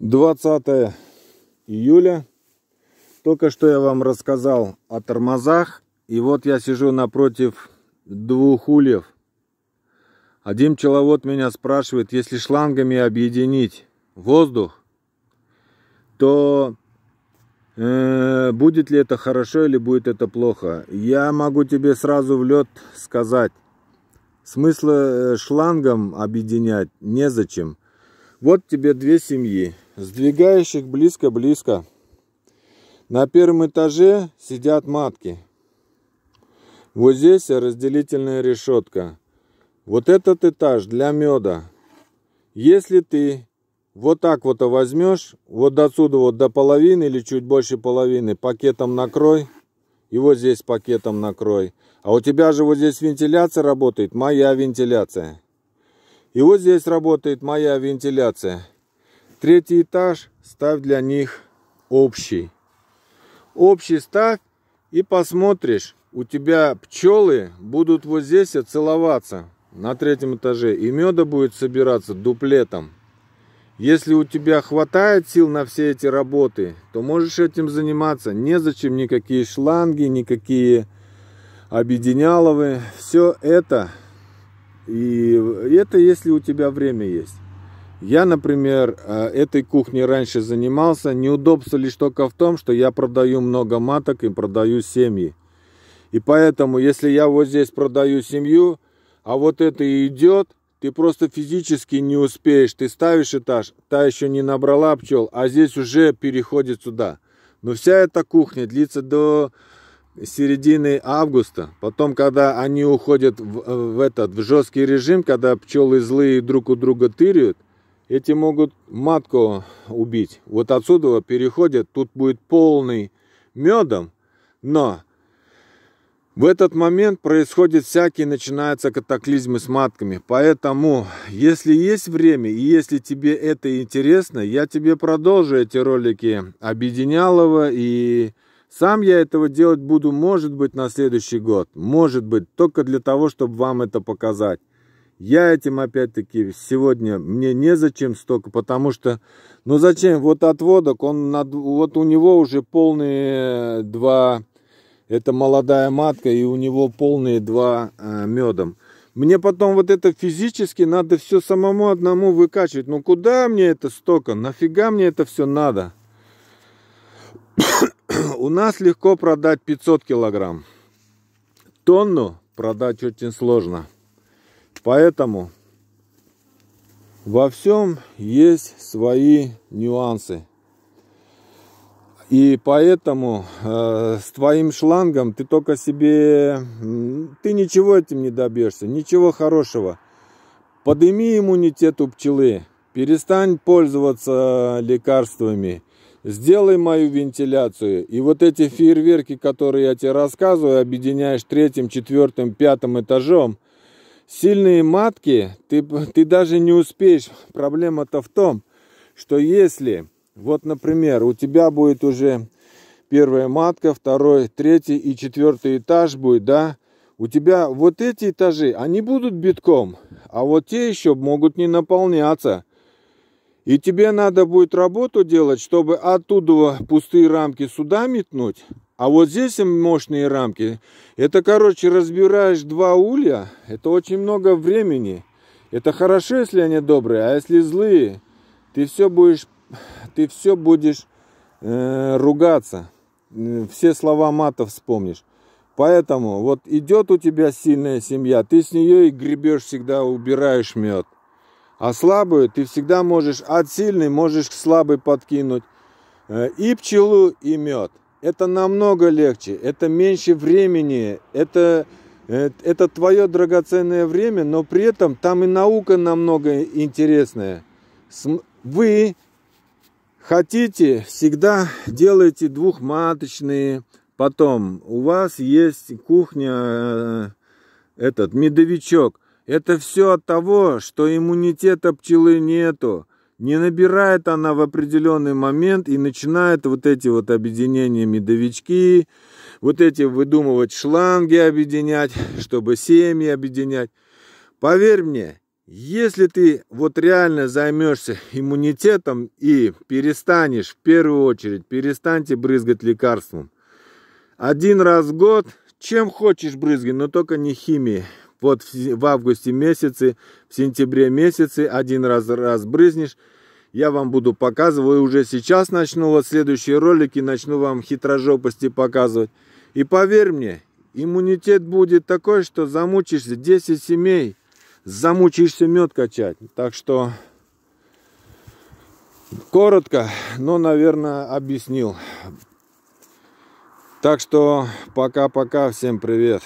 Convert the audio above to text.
20 июля. Только что я вам рассказал о тормозах. И вот я сижу напротив двух ульев. Один пчеловод меня спрашивает, если шлангами объединить воздух, то э, будет ли это хорошо или будет это плохо. Я могу тебе сразу в лед сказать, смысла э, шлангом объединять незачем. Вот тебе две семьи, сдвигающих близко-близко. На первом этаже сидят матки. Вот здесь разделительная решетка. Вот этот этаж для меда. Если ты вот так вот возьмешь, вот отсюда вот до половины или чуть больше половины пакетом накрой, и вот здесь пакетом накрой. А у тебя же вот здесь вентиляция работает, моя вентиляция. И вот здесь работает моя вентиляция. Третий этаж ставь для них общий. Общий ставь и посмотришь, у тебя пчелы будут вот здесь целоваться на третьем этаже. И меда будет собираться дуплетом. Если у тебя хватает сил на все эти работы, то можешь этим заниматься. Незачем никакие шланги, никакие объединяловы. Все это и это если у тебя время есть. Я, например, э, этой кухней раньше занимался. Неудобство лишь только в том, что я продаю много маток и продаю семьи. И поэтому, если я вот здесь продаю семью, а вот это и идет, ты просто физически не успеешь. Ты ставишь этаж, та еще не набрала пчел, а здесь уже переходит сюда. Но вся эта кухня длится до середины августа. Потом, когда они уходят в, э, в этот в жесткий режим, когда пчелы злые друг у друга тырят, эти могут матку убить. Вот отсюда переходят, тут будет полный медом, но в этот момент происходит всякие, начинаются катаклизмы с матками. Поэтому, если есть время и если тебе это интересно, я тебе продолжу эти ролики Объединялова и сам я этого делать буду, может быть, на следующий год. Может быть, только для того, чтобы вам это показать. Я этим, опять-таки, сегодня мне незачем столько, потому что, ну зачем, вот отводок, он над, вот у него уже полные э, два, это молодая матка, и у него полные два э, медом. Мне потом вот это физически надо все самому одному выкачивать. Ну куда мне это столько? Нафига мне это все надо? у нас легко продать 500 килограмм. Тонну продать очень сложно. Поэтому во всем есть свои нюансы. И поэтому э, с твоим шлангом ты только себе... Ты ничего этим не добьешься, ничего хорошего. Подними иммунитет у пчелы, перестань пользоваться лекарствами – Сделай мою вентиляцию, и вот эти фейерверки, которые я тебе рассказываю, объединяешь третьим, четвертым, пятым этажом. Сильные матки, ты, ты даже не успеешь. Проблема-то в том, что если, вот, например, у тебя будет уже первая матка, второй, третий и четвертый этаж будет, да, у тебя вот эти этажи, они будут битком, а вот те еще могут не наполняться. И тебе надо будет работу делать, чтобы оттуда пустые рамки сюда метнуть. А вот здесь мощные рамки. Это, короче, разбираешь два улья, Это очень много времени. Это хорошо, если они добрые, а если злые, ты все будешь, ты все будешь э, ругаться. Все слова матов вспомнишь. Поэтому вот идет у тебя сильная семья, ты с нее и гребешь всегда, убираешь мед. А слабую ты всегда можешь от сильной можешь к слабой подкинуть э, и пчелу, и мед. Это намного легче, это меньше времени, это, э, это твое драгоценное время, но при этом там и наука намного интересная. Вы хотите, всегда делайте двухматочные, потом у вас есть кухня, э, этот медовичок, это все от того, что иммунитета пчелы нету. Не набирает она в определенный момент и начинает вот эти вот объединения медовички, вот эти выдумывать шланги объединять, чтобы семьи объединять. Поверь мне, если ты вот реально займешься иммунитетом и перестанешь, в первую очередь, перестаньте брызгать лекарством. Один раз в год, чем хочешь брызгай, но только не химией. Вот в августе месяце, в сентябре месяце один раз, раз я вам буду показывать. уже сейчас начну вот следующие ролики, начну вам хитрожопости показывать. И поверь мне, иммунитет будет такой, что замучишься 10 семей, замучишься мед качать. Так что коротко, но, наверное, объяснил. Так что пока-пока, всем привет.